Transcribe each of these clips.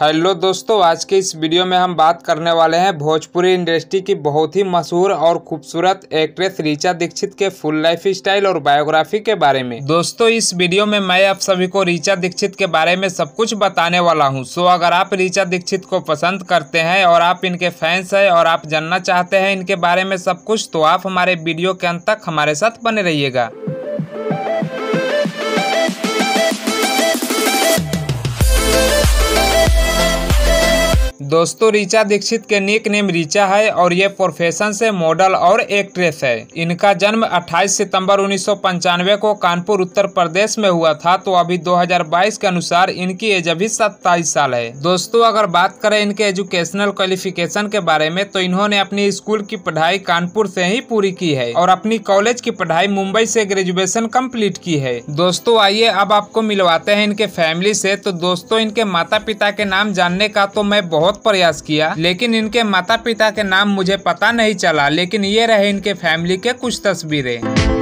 hello दोस्तों आज के इस वीडियो में हम बात करने वाले हैं भोजपुरी इंडस्ट्री की बहुत ही मशहूर और खूबसूरत एक्ट्रेस ऋचा दीक्षित के फुल लाइफ स्टाइल और बायोग्राफी के बारे में दोस्तों इस वीडियो में मैं आप सभी को ऋचा दीक्षित के बारे में सब कुछ बताने वाला हूं सो अगर आप ऋचा दीक्षित को पसंद करते हैं और आप इनके फैंस है और आप जानना चाहते हैं इनके बारे में सब कुछ तो आप हमारे वीडियो के अंत तक हमारे साथ बने रहिएगा दोस्तों ऋचा दीक्षित के निक नेम ऋचा है और ये प्रोफेशन से मॉडल और एक्ट्रेस है इनका जन्म 28 सितंबर उन्नीस को कानपुर उत्तर प्रदेश में हुआ था तो अभी 2022 के अनुसार इनकी एज अभी सत्ताईस साल है दोस्तों अगर बात करें इनके एजुकेशनल क्वालिफिकेशन के बारे में तो इन्होंने अपनी स्कूल की पढ़ाई कानपुर से ही पूरी की है और अपनी कॉलेज की पढ़ाई मुंबई से ग्रेजुएशन कम्प्लीट की है दोस्तों आइए अब आपको मिलवाते हैं इनके फैमिली से तो दोस्तों इनके माता पिता के नाम जानने का तो मैं बहुत बहुत प्रयास किया लेकिन इनके माता पिता के नाम मुझे पता नहीं चला लेकिन ये रहे इनके फैमिली के कुछ तस्वीरें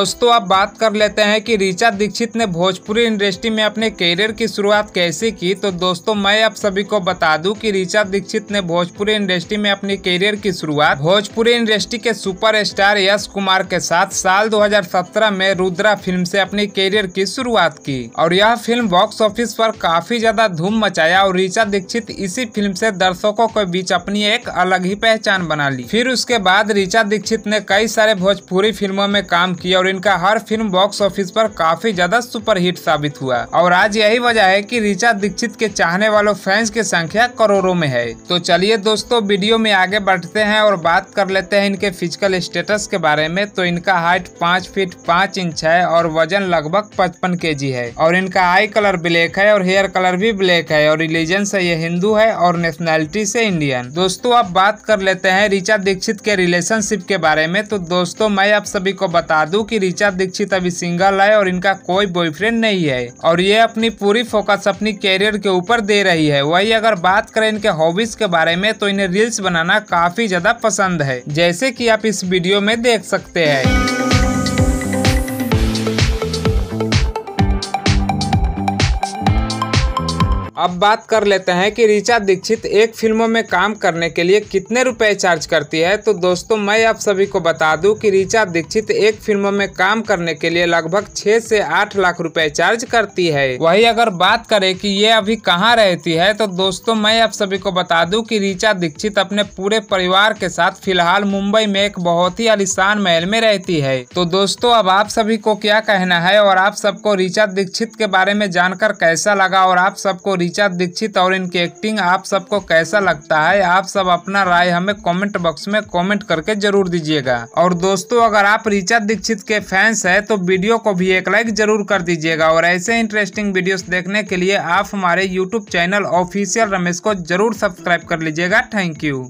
दोस्तों अब बात कर लेते हैं कि ऋचा दीक्षित ने भोजपुरी इंडस्ट्री में अपने कैरियर की शुरुआत कैसे की तो दोस्तों मैं आप सभी को बता दूं कि ऋचा दीक्षित ने भोजपुरी इंडस्ट्री में अपने कैरियर की शुरुआत भोजपुरी इंडस्ट्री के सुपरस्टार यश कुमार के साथ साल 2017 में रुद्रा फिल्म से अपने कैरियर की शुरुआत की और यह फिल्म बॉक्स ऑफिस पर काफी ज्यादा धूम मचाया और ऋचा दीक्षित इसी फिल्म से दर्शकों के बीच अपनी एक अलग ही पहचान बना ली फिर उसके बाद ऋचा दीक्षित ने कई सारे भोजपुरी फिल्मों में काम किया और इनका हर फिल्म बॉक्स ऑफिस पर काफी ज्यादा सुपरहिट साबित हुआ और आज यही वजह है कि ऋचा दीक्षित के चाहने वालों फैंस की संख्या करोड़ों में है तो चलिए दोस्तों वीडियो में आगे बढ़ते हैं और बात कर लेते हैं इनके फिजिकल स्टेटस के बारे में तो इनका हाइट पाँच फीट पाँच इंच है और वजन लगभग पचपन के है और इनका आई कलर ब्लैक है और हेयर कलर भी ब्लैक है और रिलीजन से ये हिंदू है और नेशनैलिटी से इंडियन दोस्तों अब बात कर लेते हैं ऋचा दीक्षित के रिलेशनशिप के बारे में तो दोस्तों मैं आप सभी को बता दूं कि रिचा दीक्षित अभी सिंगल है और इनका कोई बॉयफ्रेंड नहीं है और ये अपनी पूरी फोकस अपनी कैरियर के ऊपर दे रही है वही अगर बात करें इनके हॉबीज के बारे में तो इन्हें रील्स बनाना काफी ज्यादा पसंद है जैसे की आप इस वीडियो में देख सकते हैं अब बात कर लेते हैं कि ऋचा दीक्षित एक फिल्मों में काम करने के लिए कितने रुपए चार्ज करती है तो दोस्तों मैं आप सभी को बता दूं कि ऋचा दीक्षित एक फिल्मों में काम करने के लिए लगभग छह से आठ लाख रुपए चार्ज करती है वही अगर बात करें कि ये अभी कहाँ रहती है तो दोस्तों मैं आप सभी को बता दू की ऋचा दीक्षित अपने पूरे परिवार के साथ फिलहाल मुंबई में एक बहुत ही आलिशान महल में रहती है तो दोस्तों अब आप सभी को क्या कहना है और आप सबको ऋचा दीक्षित के बारे में जानकर कैसा लगा और आप सबको ऋचा दीक्षित और इनकी एक्टिंग आप सबको कैसा लगता है आप सब अपना राय हमें कमेंट बॉक्स में कमेंट करके जरूर दीजिएगा और दोस्तों अगर आप रिचा दीक्षित के फैंस हैं तो वीडियो को भी एक लाइक जरूर कर दीजिएगा और ऐसे इंटरेस्टिंग वीडियो देखने के लिए आप हमारे यूट्यूब चैनल ऑफिसियल रमेश को जरूर सब्सक्राइब कर लीजिएगा थैंक यू